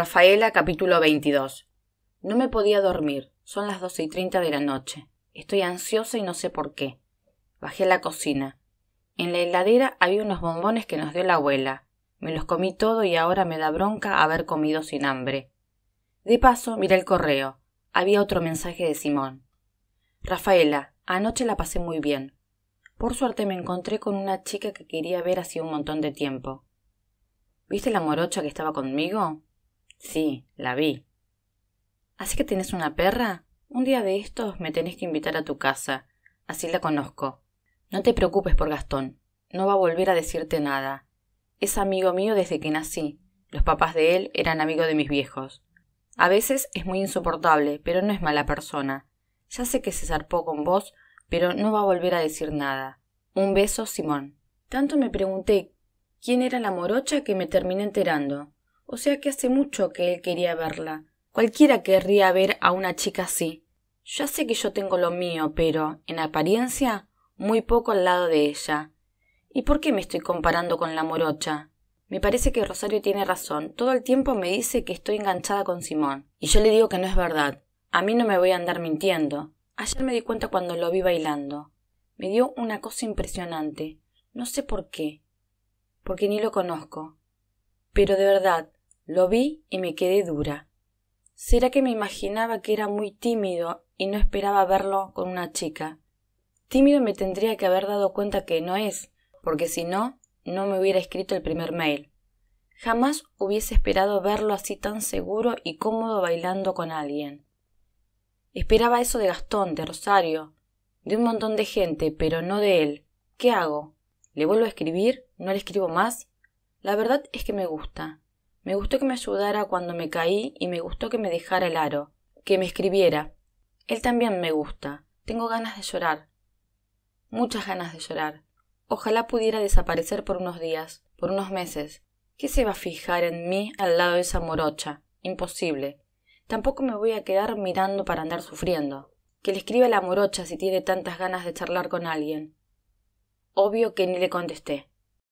Rafaela capítulo 22. No me podía dormir. Son las doce y treinta de la noche. Estoy ansiosa y no sé por qué. Bajé a la cocina. En la heladera había unos bombones que nos dio la abuela. Me los comí todo y ahora me da bronca haber comido sin hambre. De paso miré el correo. Había otro mensaje de Simón. Rafaela, anoche la pasé muy bien. Por suerte me encontré con una chica que quería ver hacía un montón de tiempo. ¿Viste la morocha que estaba conmigo? Sí, la vi. ¿Así que tienes una perra? Un día de estos me tenés que invitar a tu casa. Así la conozco. No te preocupes por Gastón. No va a volver a decirte nada. Es amigo mío desde que nací. Los papás de él eran amigos de mis viejos. A veces es muy insoportable, pero no es mala persona. Ya sé que se zarpó con vos, pero no va a volver a decir nada. Un beso, Simón. Tanto me pregunté quién era la morocha que me terminé enterando. O sea que hace mucho que él quería verla. Cualquiera querría ver a una chica así. Ya sé que yo tengo lo mío, pero, en apariencia, muy poco al lado de ella. ¿Y por qué me estoy comparando con la morocha? Me parece que Rosario tiene razón. Todo el tiempo me dice que estoy enganchada con Simón. Y yo le digo que no es verdad. A mí no me voy a andar mintiendo. Ayer me di cuenta cuando lo vi bailando. Me dio una cosa impresionante. No sé por qué. Porque ni lo conozco. Pero de verdad, lo vi y me quedé dura. ¿Será que me imaginaba que era muy tímido y no esperaba verlo con una chica? Tímido me tendría que haber dado cuenta que no es, porque si no, no me hubiera escrito el primer mail. Jamás hubiese esperado verlo así tan seguro y cómodo bailando con alguien. Esperaba eso de Gastón, de Rosario, de un montón de gente, pero no de él. ¿Qué hago? ¿Le vuelvo a escribir? ¿No le escribo más? La verdad es que me gusta. Me gustó que me ayudara cuando me caí y me gustó que me dejara el aro, que me escribiera. Él también me gusta. Tengo ganas de llorar. Muchas ganas de llorar. Ojalá pudiera desaparecer por unos días, por unos meses. ¿Qué se va a fijar en mí al lado de esa morocha? Imposible. Tampoco me voy a quedar mirando para andar sufriendo. Que le escriba la morocha si tiene tantas ganas de charlar con alguien. Obvio que ni le contesté.